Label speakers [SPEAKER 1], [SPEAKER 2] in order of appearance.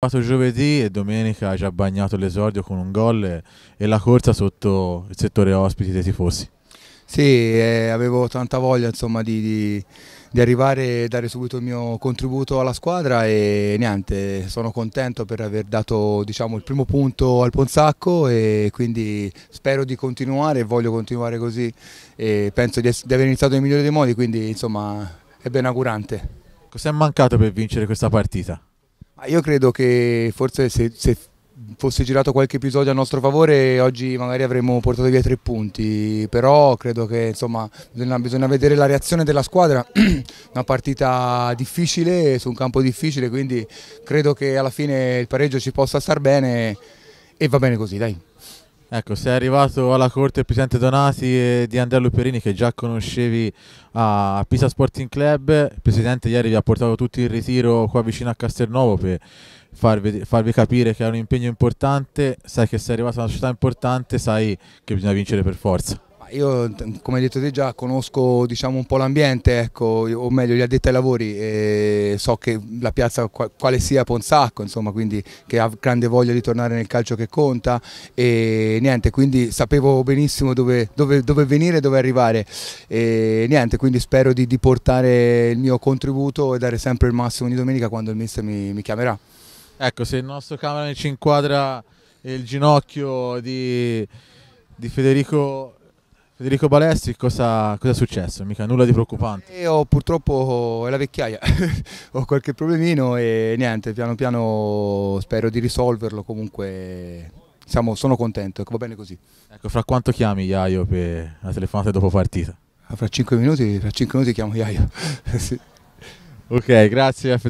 [SPEAKER 1] fatto giovedì e domenica ha già bagnato l'esordio con un gol e, e, la corsa sotto il settore ospiti dei tifosi.
[SPEAKER 2] Sì, eh, avevo tanta voglia insomma, di, di, di, arrivare e dare subito il mio contributo alla squadra e niente, sono contento per aver dato diciamo, il primo punto al Ponzacco e quindi spero di continuare e voglio continuare così e penso di, di aver iniziato nel migliore dei modi, quindi insomma è ben augurante.
[SPEAKER 1] Cos'è mancato per vincere questa partita?
[SPEAKER 2] Ma io credo che forse se, se fosse girato qualche episodio a nostro favore oggi magari avremmo portato via tre punti, però credo che insomma, bisogna, bisogna, vedere la reazione della squadra, una partita difficile su un campo difficile, quindi credo che alla fine il pareggio ci possa star bene e va bene così, dai. Ecco, sei arrivato
[SPEAKER 1] alla corte del Presidente Donati e di Andrea Luperini che già conoscevi a Pisa Sporting Club. Il Presidente ieri vi ha portato tutti in ritiro qua vicino a Castelnuovo per farvi, farvi capire che è un impegno importante. Sai che sei arrivato a una società importante, sai che bisogna vincere per forza.
[SPEAKER 2] Io, come hai detto te già, conosco diciamo, un po' l'ambiente, ecco, o meglio gli addetti ai lavori, e so che la piazza quale sia Ponsacco, insomma, quindi che ha grande voglia di tornare nel calcio che conta e niente, quindi sapevo benissimo dove, dove, dove venire, dove arrivare e niente, quindi spero di, di, portare il mio contributo e dare sempre il massimo di domenica quando il mister mi, mi chiamerà. Ecco,
[SPEAKER 1] se il nostro camera ci inquadra il ginocchio di, di Federico Federico Balesti, cosa, cosa, è successo? Mica nulla di preoccupante.
[SPEAKER 2] Io purtroppo è la vecchiaia, ho qualche problemino e niente, piano piano spero di risolverlo, comunque siamo, sono contento, ecco, va bene così. Ecco, fra
[SPEAKER 1] quanto chiami Iaio per la telefonata dopo partita?
[SPEAKER 2] Fra 5 minuti, fra 5 minuti
[SPEAKER 1] chiamo Iaio. sì. Ok, grazie a Federico.